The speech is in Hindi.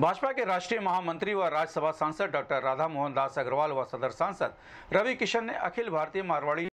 भाजपा के राष्ट्रीय महामंत्री व राज्यसभा सांसद डॉक्टर राधा मोहन दास अग्रवाल व सदर सांसद रवि किशन ने अखिल भारतीय मारवाड़ी